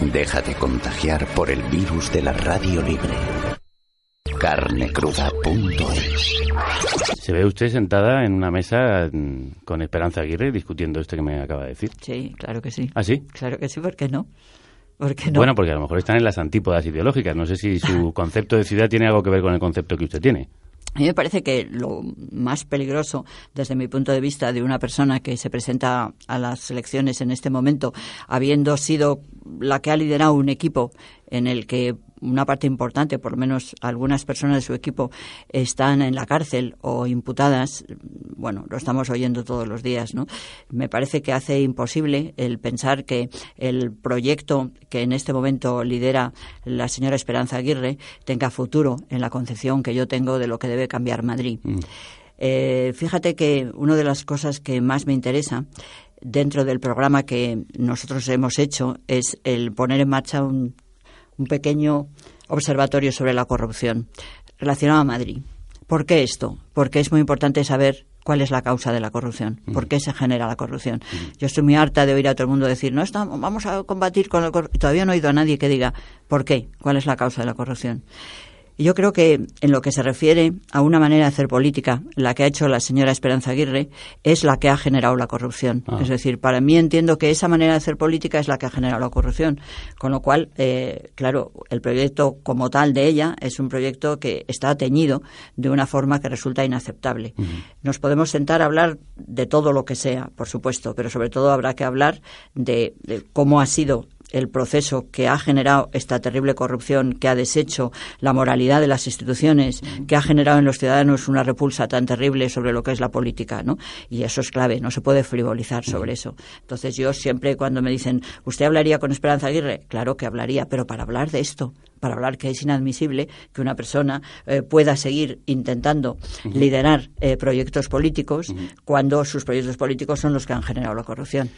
Deja de contagiar por el virus de la radio libre. Carnecruda.es Se ve usted sentada en una mesa mm, con Esperanza Aguirre discutiendo esto que me acaba de decir. Sí, claro que sí. ¿Ah, sí? Claro que sí, ¿por no? ¿Por qué no? Bueno, porque a lo mejor están en las antípodas ideológicas. No sé si su concepto de ciudad tiene algo que ver con el concepto que usted tiene. A mí me parece que lo más peligroso, desde mi punto de vista, de una persona que se presenta a las elecciones en este momento, habiendo sido la que ha liderado un equipo en el que una parte importante, por lo menos algunas personas de su equipo, están en la cárcel o imputadas bueno, lo estamos oyendo todos los días, ¿no? Me parece que hace imposible el pensar que el proyecto que en este momento lidera la señora Esperanza Aguirre tenga futuro en la concepción que yo tengo de lo que debe cambiar Madrid. Mm. Eh, fíjate que una de las cosas que más me interesa dentro del programa que nosotros hemos hecho es el poner en marcha un, un pequeño observatorio sobre la corrupción relacionado a Madrid. ¿Por qué esto? Porque es muy importante saber cuál es la causa de la corrupción, mm. por qué se genera la corrupción. Mm. Yo estoy muy harta de oír a todo el mundo decir, no, estamos, vamos a combatir con la corrupción. Todavía no he oído a nadie que diga, ¿por qué? ¿Cuál es la causa de la corrupción? yo creo que en lo que se refiere a una manera de hacer política, la que ha hecho la señora Esperanza Aguirre, es la que ha generado la corrupción. Ah. Es decir, para mí entiendo que esa manera de hacer política es la que ha generado la corrupción. Con lo cual, eh, claro, el proyecto como tal de ella es un proyecto que está teñido de una forma que resulta inaceptable. Nos podemos sentar a hablar de todo lo que sea, por supuesto, pero sobre todo habrá que hablar de cómo ha sido el proceso que ha generado esta terrible corrupción, que ha deshecho la moralidad de las instituciones, que ha generado en los ciudadanos una repulsa tan terrible sobre lo que es la política, ¿no? Y eso es clave, no se puede frivolizar sobre eso. Entonces yo siempre cuando me dicen, ¿usted hablaría con Esperanza Aguirre? Claro que hablaría, pero para hablar de esto, para hablar que es inadmisible que una persona eh, pueda seguir intentando liderar eh, proyectos políticos cuando sus proyectos políticos son los que han generado la corrupción.